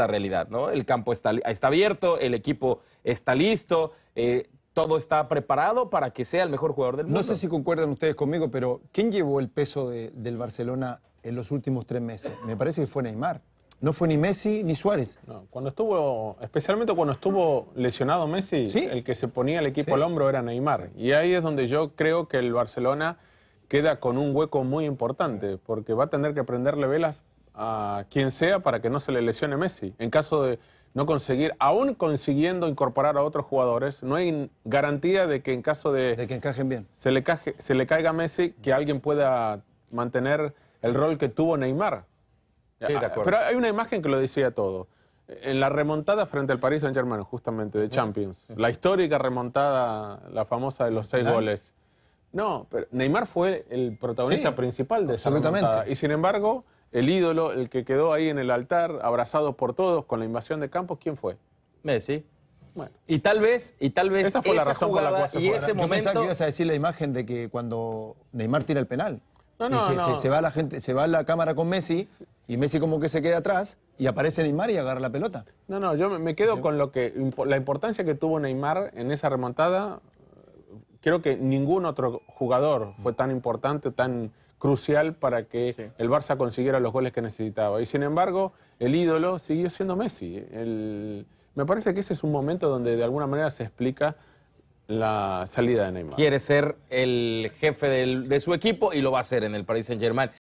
la realidad, ¿no? El campo está, está abierto, el equipo está listo, eh, todo está preparado para que sea el mejor jugador del mundo. No sé si concuerdan ustedes conmigo, pero ¿quién llevó el peso del Barcelona en los últimos tres meses? Me parece que fue Neymar. No fue ni Messi ni Suárez. No, cuando estuvo, especialmente cuando estuvo lesionado Messi, el que se ponía el equipo al hombro era Neymar. Y ahí es donde yo creo que el Barcelona queda con un hueco muy importante, porque va a tener que aprenderle velas a quien sea para que no se le lesione Messi. En caso de no conseguir, aún consiguiendo incorporar a otros jugadores, no hay garantía de que en caso de... De que encajen bien. Se le, caiga a Messi, que alguien pueda mantener el rol que tuvo Neymar. Ah, pero hay una imagen que lo decía todo. En la remontada frente al Paris Saint-Germain, justamente, de Champions. La histórica remontada, la famosa de los seis goles. No, pero Neymar fue el protagonista principal de esa remontada. Y sin embargo el ídolo, el que quedó ahí en el altar, abrazado por todos con la invasión de Campos, ¿quién fue? Messi. Y tal vez, y tal vez esa fue la razón por la cual y ese momento... que ibas a decir la imagen de que cuando Neymar tira el penal. No, no, se, Se, va la gente, se va la cámara con Messi y Messi como que se queda atrás y aparece Neymar y agarra la pelota. No, no, yo me quedo con lo que la importancia que tuvo Neymar en esa remontada. Creo que ningún otro jugador fue tan importante, tan crucial para que el Barça consiguiera los goles que necesitaba. Y sin embargo, el ídolo siguió siendo Messi. Me parece que ese es un momento donde de alguna manera se explica la salida de Neymar. Quiere ser el jefe de su equipo y lo va a hacer en el Paris Saint-Germain.